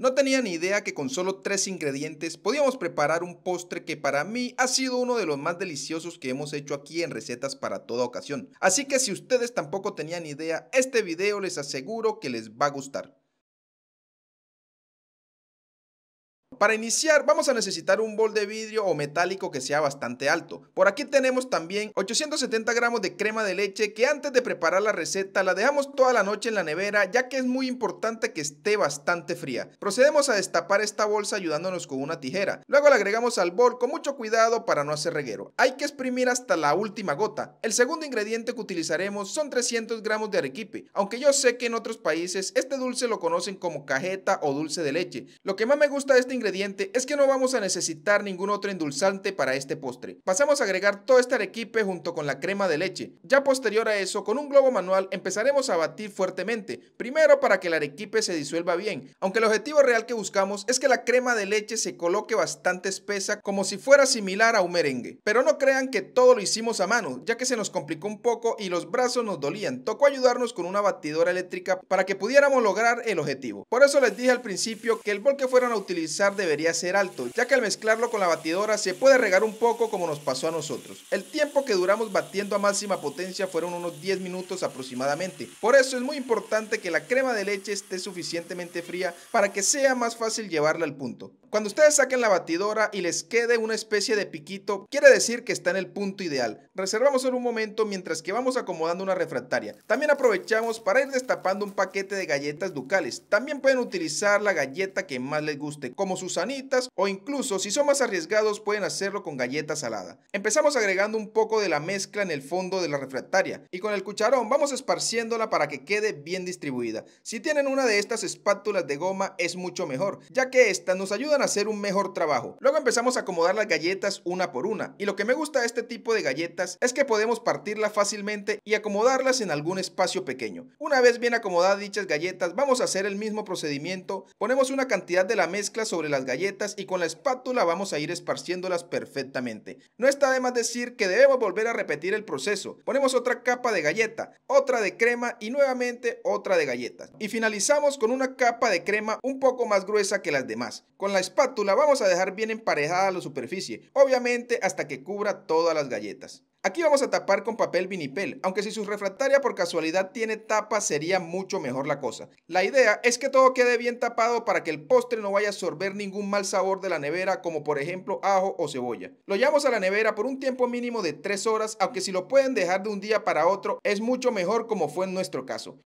No tenía ni idea que con solo tres ingredientes podíamos preparar un postre que para mí ha sido uno de los más deliciosos que hemos hecho aquí en Recetas para toda ocasión. Así que si ustedes tampoco tenían idea, este video les aseguro que les va a gustar. Para iniciar vamos a necesitar un bol de vidrio o metálico que sea bastante alto. Por aquí tenemos también 870 gramos de crema de leche que antes de preparar la receta la dejamos toda la noche en la nevera ya que es muy importante que esté bastante fría. Procedemos a destapar esta bolsa ayudándonos con una tijera. Luego la agregamos al bol con mucho cuidado para no hacer reguero. Hay que exprimir hasta la última gota. El segundo ingrediente que utilizaremos son 300 gramos de arequipe. Aunque yo sé que en otros países este dulce lo conocen como cajeta o dulce de leche. Lo que más me gusta de este ingrediente es que no vamos a necesitar ningún otro endulzante para este postre. Pasamos a agregar todo este arequipe junto con la crema de leche. Ya posterior a eso, con un globo manual empezaremos a batir fuertemente, primero para que el arequipe se disuelva bien, aunque el objetivo real que buscamos es que la crema de leche se coloque bastante espesa como si fuera similar a un merengue. Pero no crean que todo lo hicimos a mano, ya que se nos complicó un poco y los brazos nos dolían. Tocó ayudarnos con una batidora eléctrica para que pudiéramos lograr el objetivo. Por eso les dije al principio que el bol que fueran a utilizar debería ser alto, ya que al mezclarlo con la batidora se puede regar un poco como nos pasó a nosotros. El tiempo que duramos batiendo a máxima potencia fueron unos 10 minutos aproximadamente. Por eso es muy importante que la crema de leche esté suficientemente fría para que sea más fácil llevarla al punto. Cuando ustedes saquen la batidora y les quede una especie de piquito, quiere decir que está en el punto ideal. Reservamos en un momento mientras que vamos acomodando una refractaria. También aprovechamos para ir destapando un paquete de galletas ducales. También pueden utilizar la galleta que más les guste, como susanitas o incluso si son más arriesgados pueden hacerlo con galleta salada. Empezamos agregando un poco de la mezcla en el fondo de la refractaria y con el cucharón vamos esparciéndola para que quede bien distribuida. Si tienen una de estas espátulas de goma es mucho mejor, ya que esta nos a hacer un mejor trabajo. Luego empezamos a acomodar las galletas una por una y lo que me gusta de este tipo de galletas es que podemos partirlas fácilmente y acomodarlas en algún espacio pequeño. Una vez bien acomodadas dichas galletas vamos a hacer el mismo procedimiento, ponemos una cantidad de la mezcla sobre las galletas y con la espátula vamos a ir esparciéndolas perfectamente. No está de más decir que debemos volver a repetir el proceso. Ponemos otra capa de galleta, otra de crema y nuevamente otra de galletas. Y finalizamos con una capa de crema un poco más gruesa que las demás. Con la espátula vamos a dejar bien emparejada la superficie, obviamente hasta que cubra todas las galletas. Aquí vamos a tapar con papel vinipel, aunque si su refractaria por casualidad tiene tapa sería mucho mejor la cosa. La idea es que todo quede bien tapado para que el postre no vaya a absorber ningún mal sabor de la nevera como por ejemplo ajo o cebolla. Lo llevamos a la nevera por un tiempo mínimo de 3 horas, aunque si lo pueden dejar de un día para otro es mucho mejor como fue en nuestro caso.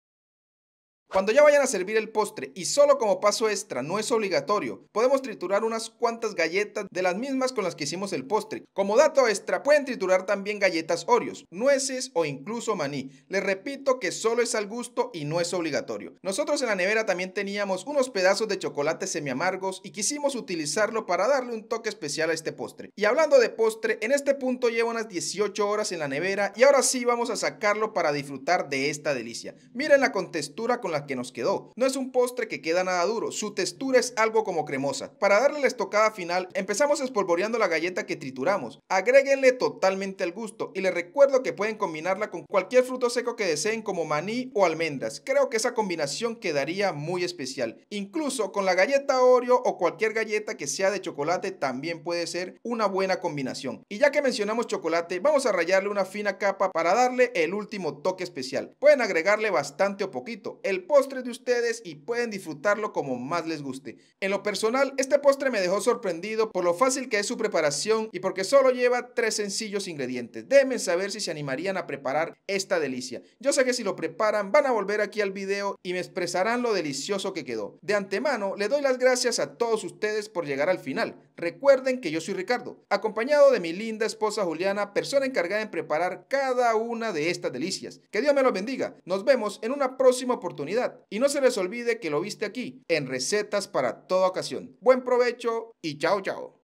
Cuando ya vayan a servir el postre y solo como paso extra, no es obligatorio, podemos triturar unas cuantas galletas de las mismas con las que hicimos el postre. Como dato extra, pueden triturar también galletas Oreos, nueces o incluso maní. Les repito que solo es al gusto y no es obligatorio. Nosotros en la nevera también teníamos unos pedazos de chocolate amargos y quisimos utilizarlo para darle un toque especial a este postre. Y hablando de postre, en este punto lleva unas 18 horas en la nevera y ahora sí vamos a sacarlo para disfrutar de esta delicia. Miren la contextura con la que nos quedó. No es un postre que queda nada duro, su textura es algo como cremosa. Para darle la estocada final, empezamos espolvoreando la galleta que trituramos. Agréguenle totalmente al gusto y les recuerdo que pueden combinarla con cualquier fruto seco que deseen como maní o almendras. Creo que esa combinación quedaría muy especial. Incluso con la galleta Oreo o cualquier galleta que sea de chocolate también puede ser una buena combinación. Y ya que mencionamos chocolate, vamos a rayarle una fina capa para darle el último toque especial. Pueden agregarle bastante o poquito. El postre de ustedes y pueden disfrutarlo como más les guste. En lo personal, este postre me dejó sorprendido por lo fácil que es su preparación y porque solo lleva tres sencillos ingredientes. Déjenme saber si se animarían a preparar esta delicia. Yo sé que si lo preparan van a volver aquí al video y me expresarán lo delicioso que quedó. De antemano, le doy las gracias a todos ustedes por llegar al final. Recuerden que yo soy Ricardo, acompañado de mi linda esposa Juliana, persona encargada en preparar cada una de estas delicias. Que Dios me los bendiga. Nos vemos en una próxima oportunidad y no se les olvide que lo viste aquí, en Recetas para toda ocasión. Buen provecho y chao chao.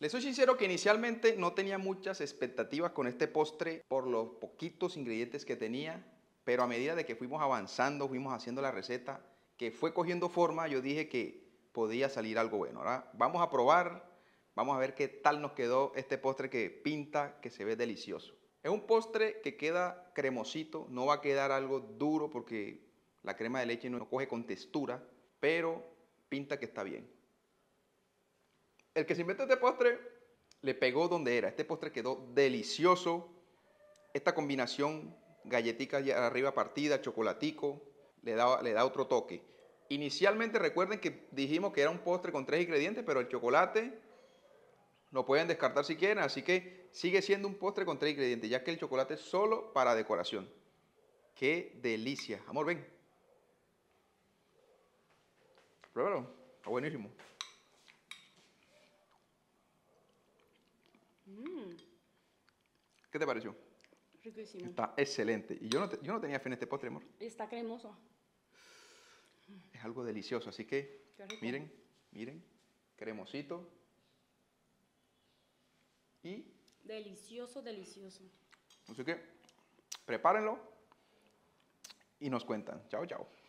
Les soy sincero que inicialmente no tenía muchas expectativas con este postre por los poquitos ingredientes que tenía, pero a medida de que fuimos avanzando, fuimos haciendo la receta, que fue cogiendo forma, yo dije que podía salir algo bueno. Ahora vamos a probar Vamos a ver qué tal nos quedó este postre que pinta, que se ve delicioso. Es un postre que queda cremosito, no va a quedar algo duro porque la crema de leche no coge con textura, pero pinta que está bien. El que se inventó este postre le pegó donde era. Este postre quedó delicioso. Esta combinación, galletitas arriba partida, chocolatico, le le da otro toque. Inicialmente recuerden que dijimos que era un postre con tres ingredientes, pero el chocolate no pueden descartar si quieren, así que sigue siendo un postre con tres ingredientes, ya que el chocolate es solo para decoración. ¡Qué delicia! Amor, ven. Pruébalo. Está buenísimo. Mm. ¿Qué te pareció? Está excelente. Y yo no, yo no tenía fe en este postre, amor. Está cremoso. Es algo delicioso, así que miren, miren, cremosito, y... Delicioso, delicioso. Así que prepárenlo y nos cuentan. Chao, chao.